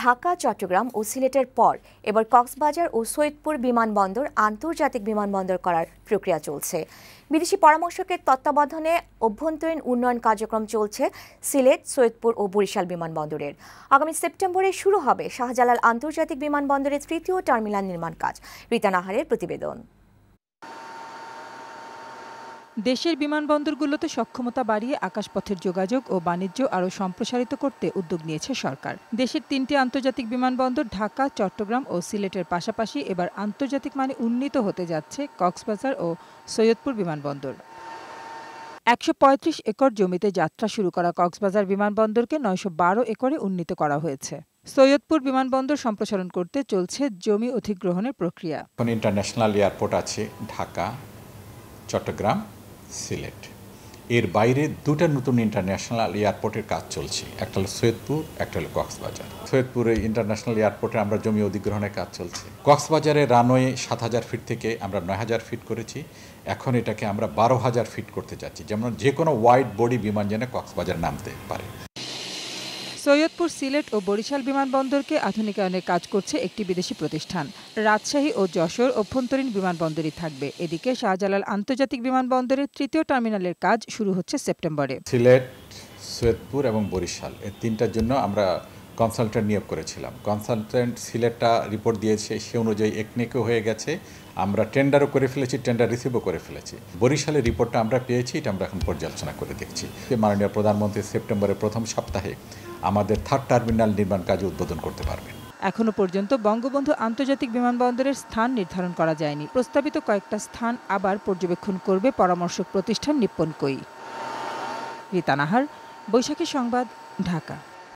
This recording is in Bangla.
ঢাকা চট্টগ্রাম ও সিলেটের পর এবার কক্সবাজার ও সৈয়দপুর বিমানবন্দর আন্তর্জাতিক বিমানবন্দর করার প্রক্রিয়া চলছে বিদেশি পরামর্শকের তত্ত্বাবধানে অভ্যন্তরীণ উন্নয়ন কার্যক্রম চলছে সিলেট সৈয়দপুর ও বরিশাল বিমানবন্দরের আগামী সেপ্টেম্বরে শুরু হবে শাহজালাল আন্তর্জাতিক বিমানবন্দরের তৃতীয় টার্মিনাল নির্মাণ কাজ রীতা নাহারের প্রতিবেদন দেশের বিমানবন্দরগুলোতে সক্ষমতা বাড়িয়ে আকাশপথের যোগাযোগ ও বাণিজ্য আরও সম্প্রসারিত করতে উদ্যোগ নিয়েছে সরকার দেশের তিনটি আন্তর্জাতিক বিমানবন্দর ঢাকা চট্টগ্রাম ও সিলেটের পাশাপাশি এবার আন্তর্জাতিক মানে উন্নীত হতে যাচ্ছে কক্সবাজার ও সৈয়দপুর বিমানবন্দর একশো একর জমিতে যাত্রা শুরু করা কক্সবাজার বিমানবন্দরকে নয়শো বারো একরে উন্নীত করা হয়েছে সৈয়দপুর বিমানবন্দর সম্প্রসারণ করতে চলছে জমি অধিগ্রহণের প্রক্রিয়া ইন্টারন্যাশনাল এয়ারপোর্ট আছে ঢাকা চট্টগ্রাম সিলেট এর বাইরে দুটা নতুন ইন্টারন্যাশনাল এয়ারপোর্টের কাজ চলছে একটা হলো সৈয়দপুর একটা হলো কক্সবাজার সৈয়দপুরে ইন্টারন্যাশনাল এয়ারপোর্টে আমরা জমি অধিগ্রহণের কাজ চলছে কক্সবাজারে রানওয়ে সাত হাজার ফিট থেকে আমরা নয় হাজার ফিট করেছি এখন এটাকে আমরা বারো হাজার ফিট করতে চাচ্ছি যেমন যে কোনো ওয়াইড বডি বিমান যেন কক্সবাজার নামতে পারে সৈয়দপুর সিলেট ও বরিশাল বিমানবন্দরকে আধুনিকায়নের কাজ করছে একটি বিদেশি প্রতিষ্ঠান রাজশাহী ও যশোর অভ্যন্তরীণ বিমানবন্দরই থাকবে এদিকে শাহজালাল আন্তর্জাতিক বিমানবন্দরের তৃতীয় টার্মিনালের কাজ শুরু হচ্ছে সেপ্টেম্বরে সিলেট সৈয়দপুর এবং বরিশাল এই তিনটার জন্য আমরা কনসালট্যান্ট নিয়োগ করেছিলাম কনসালট্যান্ট সিলেটটা রিপোর্ট দিয়েছে সে অনুযায়ী একনেকে হয়ে গেছে আমরা টেন্ডারও করে ফেলেছি টেন্ডার রিসিভও করে ফেলেছি বরিশালের রিপোর্টটা আমরা পেয়েছি এটা আমরা এখন পর্যালোচনা করে দেখছি মাননীয় প্রধানমন্ত্রী সেপ্টেম্বরের প্রথম সপ্তাহে আমাদের থার্ড টার্মিনাল নির্মাণ কাজে উদ্বোধন করতে পারবেন এখনও পর্যন্ত বঙ্গবন্ধু আন্তর্জাতিক বিমানবন্দরের স্থান নির্ধারণ করা যায়নি প্রস্তাবিত কয়েকটা স্থান আবার পর্যবেক্ষণ করবে পরামর্শক প্রতিষ্ঠান নিপ্পন কই রীতা নাহার বৈশাখী সংবাদ ঢাকা